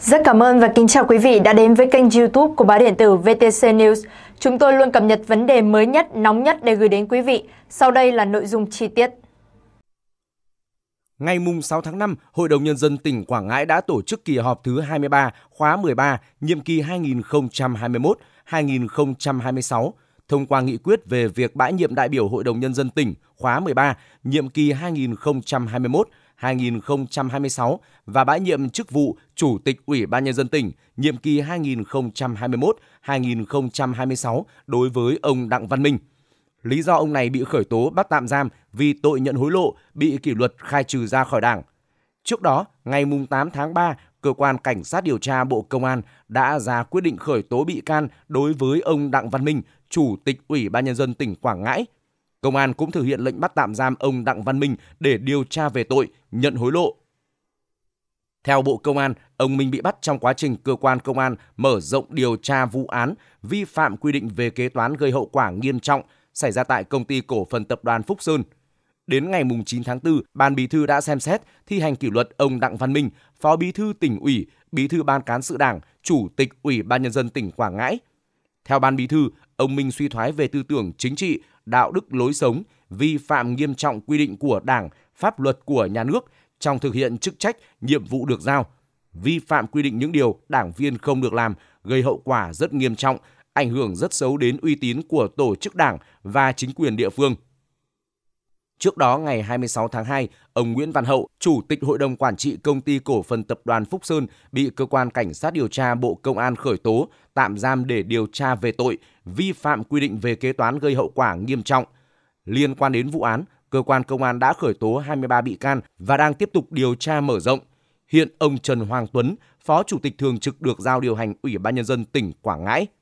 Rất cảm ơn và kính chào quý vị đã đến với kênh youtube của báo điện tử VTC News. Chúng tôi luôn cập nhật vấn đề mới nhất, nóng nhất để gửi đến quý vị. Sau đây là nội dung chi tiết. Ngày mùng 6 tháng 5, Hội đồng Nhân dân tỉnh Quảng Ngãi đã tổ chức kỳ họp thứ 23, khóa 13, nhiệm kỳ 2021-2026, thông qua nghị quyết về việc bãi nhiệm đại biểu Hội đồng Nhân dân tỉnh khóa 13, nhiệm kỳ 2021 2026 và bãi nhiệm chức vụ Chủ tịch Ủy ban Nhân dân tỉnh nhiệm kỳ 2021-2026 đối với ông Đặng Văn Minh. Lý do ông này bị khởi tố bắt tạm giam vì tội nhận hối lộ bị kỷ luật khai trừ ra khỏi đảng. Trước đó, ngày 8 tháng 3, Cơ quan Cảnh sát điều tra Bộ Công an đã ra quyết định khởi tố bị can đối với ông Đặng Văn Minh, Chủ tịch Ủy ban Nhân dân tỉnh Quảng Ngãi Công an cũng thực hiện lệnh bắt tạm giam ông Đặng Văn Minh để điều tra về tội nhận hối lộ. Theo Bộ Công an, ông Minh bị bắt trong quá trình cơ quan công an mở rộng điều tra vụ án vi phạm quy định về kế toán gây hậu quả nghiêm trọng xảy ra tại công ty cổ phần tập đoàn Phúc Sơn. Đến ngày 9 tháng 4, Ban Bí thư đã xem xét thi hành kỷ luật ông Đặng Văn Minh, Phó Bí thư tỉnh ủy, Bí thư Ban cán sự Đảng, Chủ tịch Ủy ban nhân dân tỉnh Quảng Ngãi. Theo Ban Bí thư, ông Minh suy thoái về tư tưởng chính trị, đạo đức lối sống, vi phạm nghiêm trọng quy định của Đảng, pháp luật của nhà nước trong thực hiện chức trách, nhiệm vụ được giao, vi phạm quy định những điều đảng viên không được làm gây hậu quả rất nghiêm trọng, ảnh hưởng rất xấu đến uy tín của tổ chức đảng và chính quyền địa phương. Trước đó, ngày 26 tháng 2, ông Nguyễn Văn Hậu, Chủ tịch Hội đồng Quản trị Công ty Cổ phần Tập đoàn Phúc Sơn, bị Cơ quan Cảnh sát điều tra Bộ Công an khởi tố, tạm giam để điều tra về tội vi phạm quy định về kế toán gây hậu quả nghiêm trọng. Liên quan đến vụ án, cơ quan công an đã khởi tố 23 bị can và đang tiếp tục điều tra mở rộng. Hiện ông Trần Hoàng Tuấn, Phó Chủ tịch Thường trực được giao điều hành Ủy ban Nhân dân tỉnh Quảng Ngãi,